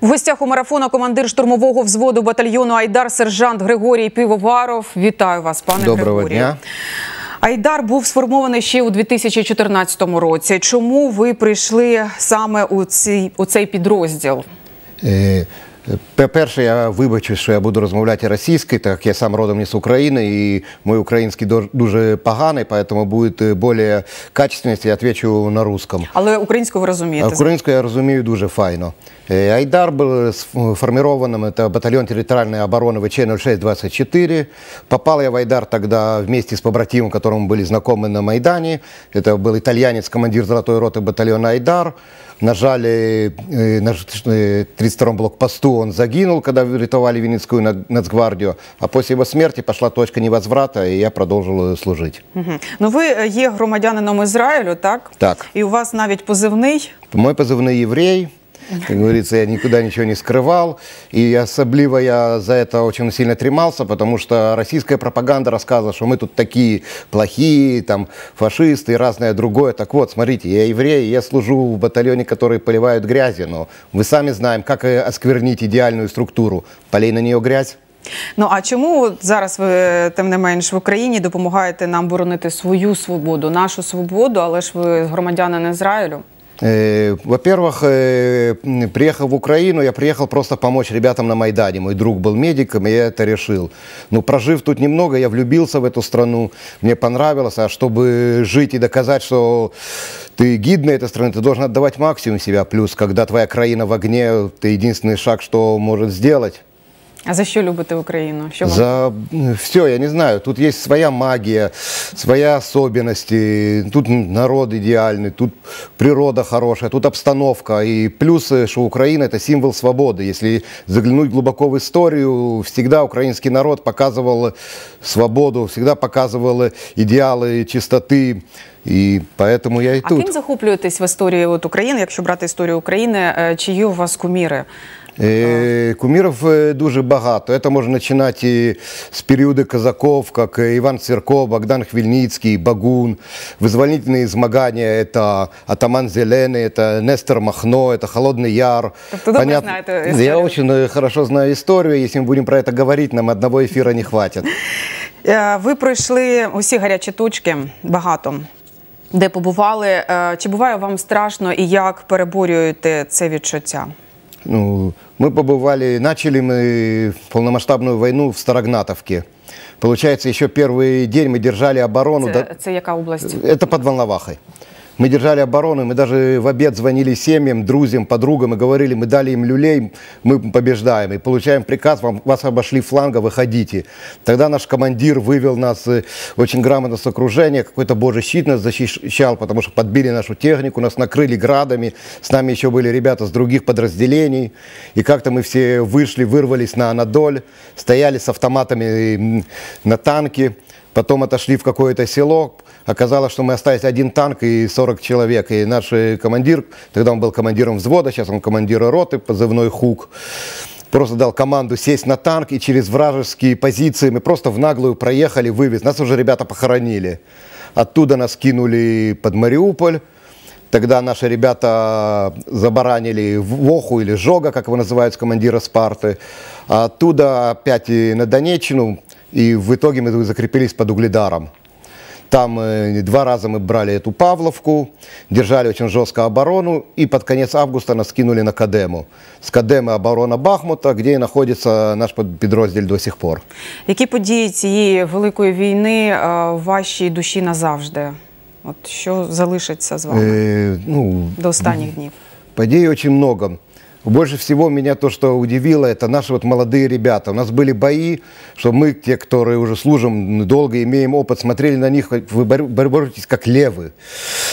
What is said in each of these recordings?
В гостях у марафона командир штурмового взводу батальйону Айдар сержант Григорій Півоваров. Вітаю вас, пане Доброго Григорію. дня. Айдар був сформований ще у 2014 році. Чому ви прийшли саме у цей у цей підрозділ? Е, по Перше, я вибачу, що я буду розмовляти російською, так як я сам родом не з України, і мой український дуже поганий, тому буде більш качественно, я відповідаю на русском. Але українську ви розумієте? Українську я розумію дуже файно. Е, Айдар був е, сформирован, это батальон территориальной обороны ВЧ-0624. Попал я в Айдар тогда вместе з побратимом, которому були знакомы на Майдані. Це був итальянец, командир золотої роти батальйону Айдар. Нажали на 32-м е, блокпосту он загинул, когда рятовали Винницкую Нацгвардию, а после его смерти пошла точка невозврата, и я продовжила э, служити. Угу. Ну ви є э, е-, громадянином Ізраїлю, так? Так. І у вас навіть позивний? Мой позивний єврей. Как говорится, я никуда ничего не скрывал. И особливо я за это очень сильно тремался, потому что российская пропаганда рассказывала, что мы тут такие плохие, там, фашисты и разное другое. Так вот, смотрите, я еврей, я служу в батальоне, который поливают грязью, но вы сами знаем, как э, осквернить идеальную структуру. Полей на нее грязь. Ну а чому зараз ви тим не менш в Україні допомагаєте нам боронити свою свободу, нашу свободу, але ж ви громадянин Ізраїлю? Э, во-первых, э, приехал в Украину, я приехал просто помочь ребятам на Майдане. Мой друг был медиком, и я это решил. Но ну, прожив тут немного, я влюбился в эту страну, мне понравилось. А чтобы жить и доказать, что ты гид на этой стране, ты должен отдавать максимум себя. Плюс, когда твоя краина в огне, ты единственный шаг, что может сделать. А за что любите Украину? Що вам? За все, я не знаю. Тут есть своя магия, своя особенности. Тут народ идеальный, тут природа хорошая, тут обстановка. И плюс, что Украина это символ свободы. Если заглянуть глубоко в историю, всегда украинский народ показывал свободу, всегда показывал идеалы чистоты. І поэтому я і тут. А ким захоплюєтесь в історії от України, якщо брати історію України, е, чиї у вас куміри? Е, Куміров е, дуже багато. Це можна починати з періоду казаків, як Іван Цирко, Богдан Хмельницький, Багун, визвольні змагання, це Атаман Зелений, це Нестор Махно, це Холодний Яр. Тобто, Понят... Я очень хорошо знаю історію. Якщо ми будемо про це говорити, нам одного ефіру не хватить. Ви пройшли усі гарячі точки багато де побували. Е, чи буває вам страшно і як переборюєте це відчуття? Ну, ми побували, почали ми повномасштабну війну в Старогнатовці. Получается, ще перший день ми держали оборону. Це до... это область? Це під Волновахой. Мы держали оборону, мы даже в обед звонили семьям, друзьям, подругам и говорили, мы дали им люлей, мы побеждаем. И получаем приказ, вам, вас обошли фланга, выходите. Тогда наш командир вывел нас э, очень грамотно с окружения, какой-то божий щит нас защищал, потому что подбили нашу технику, нас накрыли градами, с нами еще были ребята с других подразделений. И как-то мы все вышли, вырвались на Анадоль, стояли с автоматами на танке. Потом отошли в какое-то село. Оказалось, что мы остались один танк и 40 человек. И наш э, командир, тогда он был командиром взвода, сейчас он командир роты, позывной «Хук», просто дал команду сесть на танк, и через вражеские позиции мы просто в наглую проехали, вывез. Нас уже ребята похоронили. Оттуда нас кинули под Мариуполь. Тогда наши ребята забаранили в Воху или Жога, как его называют, командира Спарты. А оттуда опять и на Донечину, И в итоге мы закрепились под Угледаром. Там э, два раза мы брали эту Павловку, держали очень жестко оборону, и под конец августа нас кинули на Кадему. З Кадеми оборона Бахмута, де і знаходиться наш підрозділ до сих пор. Які події цієї великої війни е, в вашій душі назавжди? От що залишиться з вами е, ну, до останніх днів? Подій дуже багато. Больше всего меня то, что удивило, это наши вот молодые ребята. У нас были бои, что мы, те, которые уже служим долго, имеем опыт, смотрели на них, вы боретесь как левы.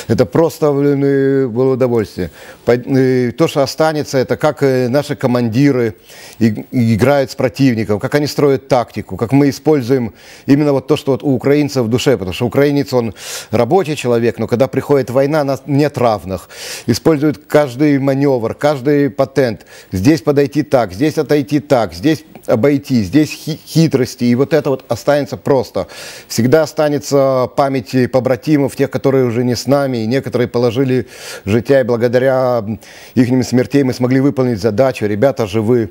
Это просто было удовольствие. То, что останется, это как э, наши командиры играют с противником, как они строят тактику, как мы используем именно вот то, что вот у украинцев в душе, потому что украинец, он рабочий человек, но когда приходит война, нас нет равных. Используют каждый маневр, каждый патент, акцент, здесь подойти так, здесь отойти так, здесь обойти, здесь хитрости, и вот это вот останется просто. Всегда останется памяти побратимов, тех, которые уже не с нами, и некоторые положили житя, и благодаря их смертей мы смогли выполнить задачу, ребята живы.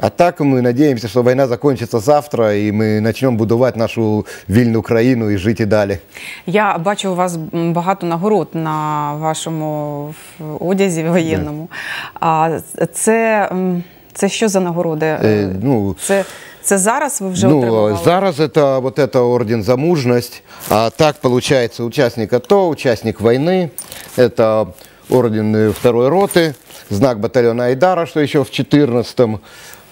А так ми надіємося, що війна закінчиться завтра, і ми почнемо будувати нашу вільну країну і жити далі. Я бачу у вас багато нагород на вашому одязі воєнному. А це це що за нагороди? Е, ну, Це це зараз ви вже ну, отримували? Зараз це вот это орден за мужність. А так виходить учасник АТО, учасник війни. Це орден второї роти, знак батальйона Айдара, що ще в 14-му.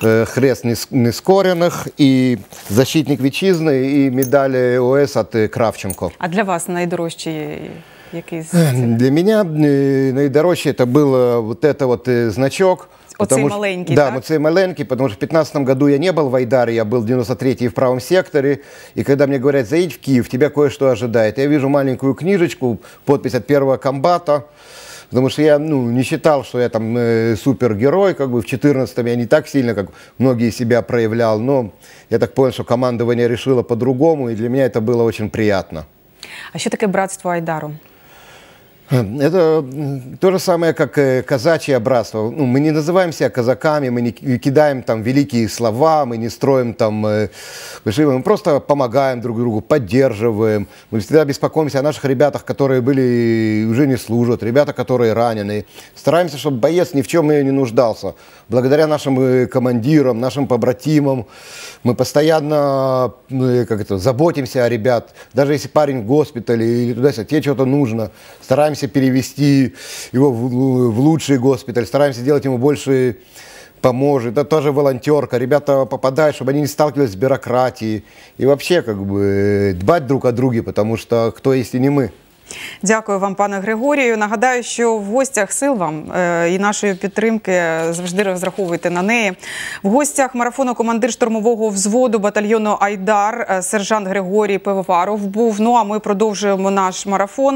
Э, хрест нескорених і защитник вітчизни, і медалі ОС от Кравченко. А для вас найдорожчі якісь? Для мене найдорожче це був вот это вот значок. Оцей маленький, да, так? оцей маленький, потому что в 15 году я не был в Айдаре, я был 93-й в правом секторе, и когда мне говорят, заедь в Киев, тебя кое-что ожидает. Я вижу маленькую книжечку, подпись от первого комбата, потому что я ну, не считал, что я там э, супергерой, как бы в 14-м я не так сильно, как многие себя проявлял, но я так понял, что командование решило по-другому, и для меня это было очень приятно. А еще такое братство Айдару? Это то же самое, как э, казачье братство. Ну, мы не называем себя казаками, мы не кидаем там великие слова, мы не строим там э, большие, мы просто помогаем друг другу, поддерживаем. Мы всегда беспокоимся о наших ребятах, которые были уже не служат, ребята, которые ранены. Стараемся, чтобы боец ни в чем не нуждался. Благодаря нашим э, командирам, нашим побратимам мы постоянно как это, заботимся о ребят. Даже если парень в госпитале или туда-сюда, тебе что-то нужно, стараемся стараемся перевести его в, в лучший госпиталь, стараемся делать ему больше поможет. Это тоже волонтерка. Ребята попадают, чтобы они не сталкивались с бюрократией. И вообще, как бы, э, дбать друг о друге, потому что кто, если не мы? Дякую вам, пане Григорію. Нагадаю, що в гостях сил вам е, і нашої підтримки завжди розраховуйте на неї. В гостях марафону командир штурмового взводу батальйону Айдар, е, сержант Григорій Пивоваров був. Ну а ми продовжуємо наш марафон.